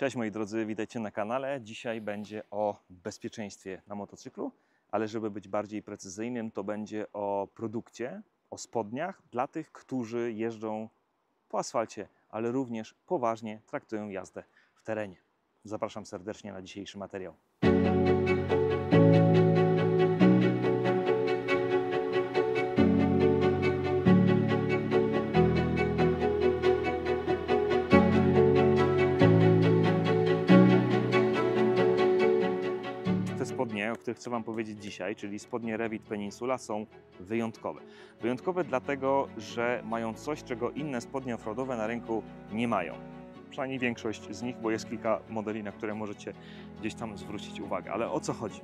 Cześć moi drodzy, witajcie na kanale. Dzisiaj będzie o bezpieczeństwie na motocyklu, ale żeby być bardziej precyzyjnym, to będzie o produkcie, o spodniach dla tych, którzy jeżdżą po asfalcie, ale również poważnie traktują jazdę w terenie. Zapraszam serdecznie na dzisiejszy materiał. których chcę Wam powiedzieć dzisiaj, czyli spodnie Revit Peninsula, są wyjątkowe. Wyjątkowe dlatego, że mają coś, czego inne spodnie offroadowe na rynku nie mają. Przynajmniej większość z nich, bo jest kilka modeli, na które możecie gdzieś tam zwrócić uwagę. Ale o co chodzi?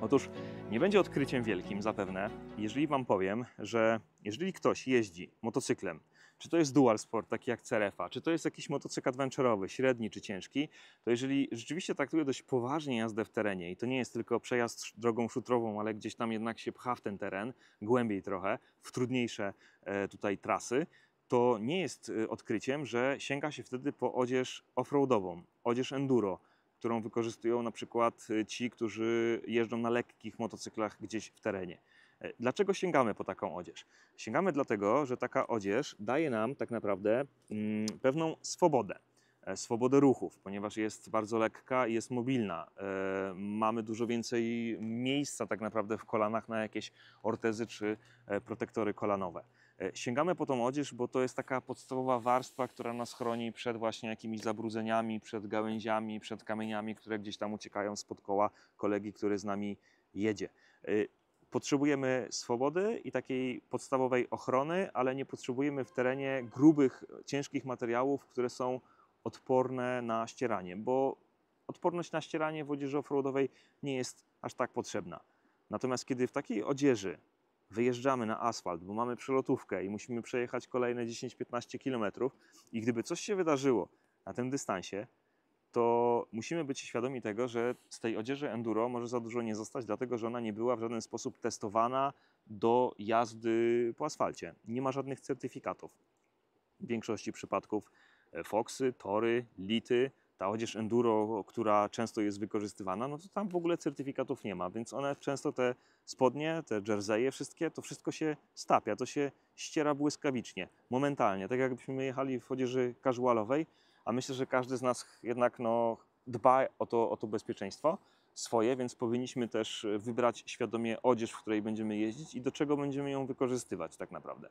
Otóż nie będzie odkryciem wielkim zapewne, jeżeli Wam powiem, że jeżeli ktoś jeździ motocyklem, czy to jest dual sport, taki jak Cerefa, czy to jest jakiś motocykl adventurowy, średni czy ciężki, to jeżeli rzeczywiście traktuje dość poważnie jazdę w terenie i to nie jest tylko przejazd drogą szutrową, ale gdzieś tam jednak się pcha w ten teren, głębiej trochę, w trudniejsze e, tutaj trasy, to nie jest e, odkryciem, że sięga się wtedy po odzież offroadową, odzież enduro, którą wykorzystują na przykład e, ci, którzy jeżdżą na lekkich motocyklach gdzieś w terenie. E, dlaczego sięgamy po taką odzież? Sięgamy dlatego, że taka odzież daje nam tak naprawdę mm, pewną swobodę. E, swobodę ruchów, ponieważ jest bardzo lekka i jest mobilna. E, mamy dużo więcej miejsca tak naprawdę w kolanach na jakieś ortezy czy protektory kolanowe. Sięgamy po tą odzież, bo to jest taka podstawowa warstwa, która nas chroni przed właśnie jakimiś zabrudzeniami, przed gałęziami, przed kamieniami, które gdzieś tam uciekają spod koła kolegi, który z nami jedzie. Potrzebujemy swobody i takiej podstawowej ochrony, ale nie potrzebujemy w terenie grubych, ciężkich materiałów, które są odporne na ścieranie, bo odporność na ścieranie w odzieży offroadowej nie jest aż tak potrzebna. Natomiast kiedy w takiej odzieży wyjeżdżamy na asfalt, bo mamy przelotówkę i musimy przejechać kolejne 10-15 km i gdyby coś się wydarzyło na tym dystansie, to musimy być świadomi tego, że z tej odzieży enduro może za dużo nie zostać, dlatego że ona nie była w żaden sposób testowana do jazdy po asfalcie. Nie ma żadnych certyfikatów. W większości przypadków e, Foxy, Tory, Lity, ta odzież enduro, która często jest wykorzystywana, no to tam w ogóle certyfikatów nie ma, więc one często te spodnie, te jerseje wszystkie, to wszystko się stapia, to się ściera błyskawicznie, momentalnie, tak jakbyśmy jechali w odzieży casualowej, a myślę, że każdy z nas jednak no, dba o to, o to bezpieczeństwo swoje, więc powinniśmy też e, wybrać świadomie odzież, w której będziemy jeździć i do czego będziemy ją wykorzystywać tak naprawdę.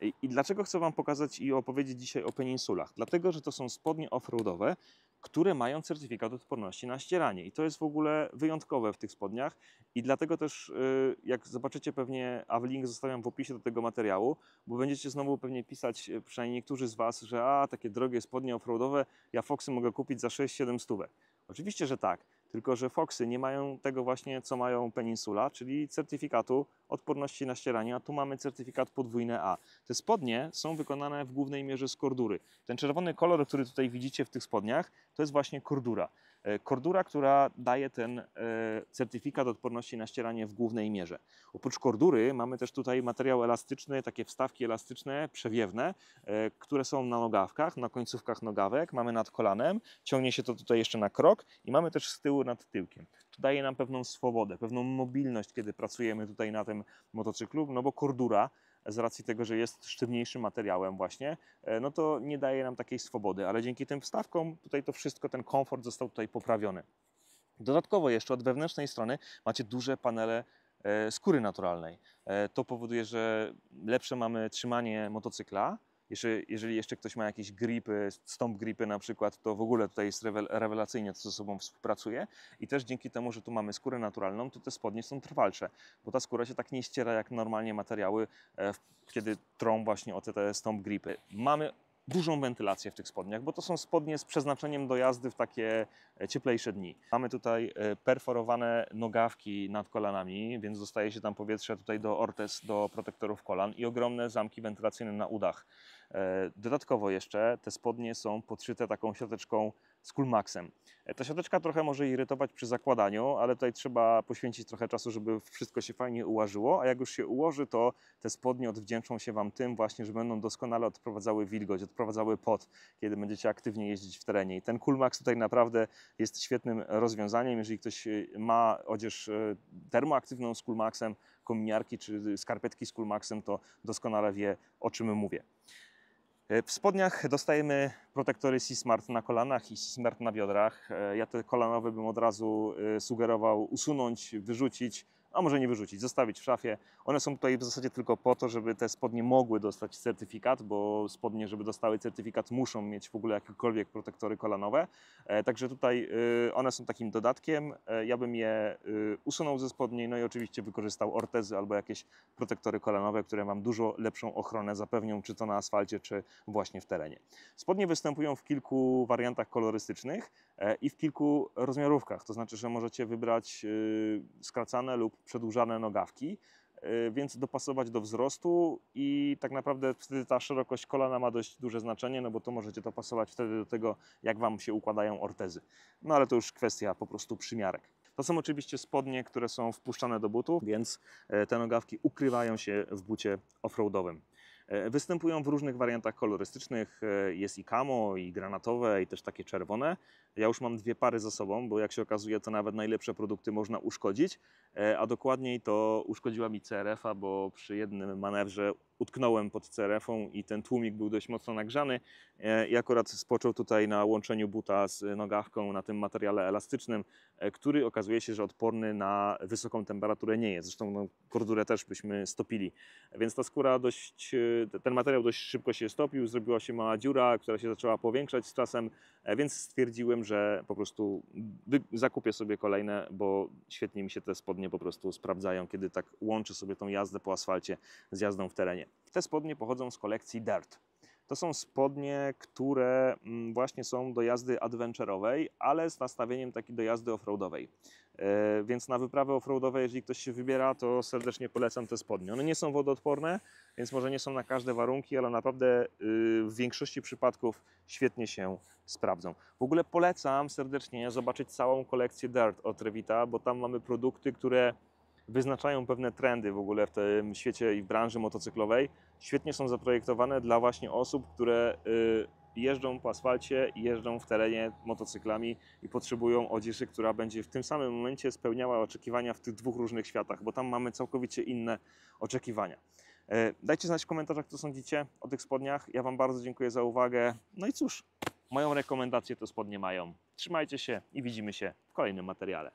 I dlaczego chcę Wam pokazać i opowiedzieć dzisiaj o peninsulach? Dlatego, że to są spodnie offroadowe, które mają certyfikat odporności na ścieranie. I to jest w ogóle wyjątkowe w tych spodniach. I dlatego też, y, jak zobaczycie pewnie, a w link zostawiam w opisie do tego materiału, bo będziecie znowu pewnie pisać, y, przynajmniej niektórzy z Was, że a, takie drogie spodnie offroadowe, ja Foxy mogę kupić za 6-7 stówek. Oczywiście, że tak tylko, że Foxy nie mają tego właśnie, co mają Peninsula, czyli certyfikatu odporności na ścieranie, a tu mamy certyfikat podwójny A. Te spodnie są wykonane w głównej mierze z kordury. Ten czerwony kolor, który tutaj widzicie w tych spodniach, to jest właśnie kordura. E, kordura, która daje ten e, certyfikat odporności na ścieranie w głównej mierze. Oprócz kordury mamy też tutaj materiał elastyczny, takie wstawki elastyczne, przewiewne, e, które są na nogawkach, na końcówkach nogawek, mamy nad kolanem, ciągnie się to tutaj jeszcze na krok i mamy też z tyłu nad tyłkiem. To daje nam pewną swobodę, pewną mobilność, kiedy pracujemy tutaj na tym motocyklu, no bo kordura z racji tego, że jest sztywniejszym materiałem właśnie, e, no to nie daje nam takiej swobody, ale dzięki tym wstawkom tutaj to wszystko, ten komfort został tutaj poprawiony. Dodatkowo jeszcze od wewnętrznej strony macie duże panele e, skóry naturalnej. E, to powoduje, że lepsze mamy trzymanie motocykla, jeżeli, jeżeli jeszcze ktoś ma jakieś gripy, stomp gripy na przykład, to w ogóle tutaj jest rewelacyjnie co ze sobą współpracuje i też dzięki temu, że tu mamy skórę naturalną, to te spodnie są trwalsze, bo ta skóra się tak nie ściera jak normalnie materiały, e, kiedy trą właśnie o te, te stomp gripy. Mamy dużą wentylację w tych spodniach, bo to są spodnie z przeznaczeniem do jazdy w takie e, cieplejsze dni. Mamy tutaj e, perforowane nogawki nad kolanami, więc dostaje się tam powietrze tutaj do ortez, do protektorów kolan i ogromne zamki wentylacyjne na udach. E, dodatkowo jeszcze te spodnie są podszyte taką siateczką z Coolmaxem. E, ta siateczka trochę może irytować przy zakładaniu, ale tutaj trzeba poświęcić trochę czasu, żeby wszystko się fajnie ułożyło, a jak już się ułoży, to te spodnie odwdzięczą się Wam tym właśnie, że będą doskonale odprowadzały wilgoć, odprowadzały pot, kiedy będziecie aktywnie jeździć w terenie. I ten Coolmax tutaj naprawdę jest świetnym rozwiązaniem, jeżeli ktoś e, ma odzież termoaktywną z Coolmaxem, kominiarki czy skarpetki z Coolmaxem, to doskonale wie, o czym mówię. E, w spodniach dostajemy protektory C-Smart na kolanach i C-Smart na biodrach. E, ja te kolanowe bym od razu e, sugerował usunąć, wyrzucić, a może nie wyrzucić, zostawić w szafie. One są tutaj w zasadzie tylko po to, żeby te spodnie mogły dostać certyfikat, bo spodnie, żeby dostały certyfikat, muszą mieć w ogóle jakiekolwiek protektory kolanowe. E, także tutaj e, one są takim dodatkiem. E, ja bym je usunął ze spodni, no i oczywiście wykorzystał ortezy albo jakieś protektory kolanowe, które mam dużo lepszą ochronę zapewnią, czy to na asfalcie, czy właśnie w terenie. Spodnie występują w kilku wariantach kolorystycznych i w kilku rozmiarówkach, to znaczy, że możecie wybrać skracane lub przedłużane nogawki, e, więc dopasować do wzrostu i tak naprawdę wtedy ta szerokość kolana ma dość duże znaczenie, no bo to możecie dopasować wtedy do tego, jak Wam się układają ortezy. No ale to już kwestia po prostu przymiarek. To są oczywiście spodnie, które są wpuszczane do butu, więc e, te nogawki ukrywają się w bucie offroadowym. E, występują w różnych wariantach kolorystycznych. E, jest i kamo, i granatowe, i też takie czerwone. Ja już mam dwie pary ze sobą, bo jak się okazuje, to nawet najlepsze produkty można uszkodzić. E, a dokładniej to uszkodziła mi CRF-a, bo przy jednym manewrze utknąłem pod cerefą i ten tłumik był dość mocno nagrzany e, i akurat spoczął tutaj na łączeniu buta z nogawką na tym materiale elastycznym, e, który okazuje się, że odporny na wysoką temperaturę nie jest. Zresztą no, kordurę też byśmy stopili. Więc ta skóra dość, e, ten materiał dość szybko się stopił, zrobiła się mała dziura, która się zaczęła powiększać z czasem, więc stwierdziłem, że po prostu zakupię sobie kolejne, bo świetnie mi się te spodnie po prostu sprawdzają, kiedy tak łączy sobie tą jazdę po asfalcie z jazdą w terenie. Te spodnie pochodzą z kolekcji Dirt. To są spodnie, które mm, właśnie są do jazdy adventurowej, ale z nastawieniem takiej do jazdy offroadowej. E, więc na wyprawy offroadowe, jeżeli ktoś się wybiera, to serdecznie polecam te spodnie. One nie są wodoodporne, więc może nie są na każde warunki, ale naprawdę y, w większości przypadków świetnie się sprawdzą. W ogóle polecam serdecznie zobaczyć całą kolekcję Dirt od Revita, bo tam mamy produkty, które wyznaczają pewne trendy w ogóle w tym świecie i w branży motocyklowej. Świetnie są zaprojektowane dla właśnie osób, które y, jeżdżą po asfalcie, jeżdżą w terenie motocyklami i potrzebują odzieży, która będzie w tym samym momencie spełniała oczekiwania w tych dwóch różnych światach, bo tam mamy całkowicie inne oczekiwania. E, dajcie znać w komentarzach, co sądzicie o tych spodniach. Ja Wam bardzo dziękuję za uwagę. No i cóż, moją rekomendację to spodnie mają. Trzymajcie się i widzimy się w kolejnym materiale.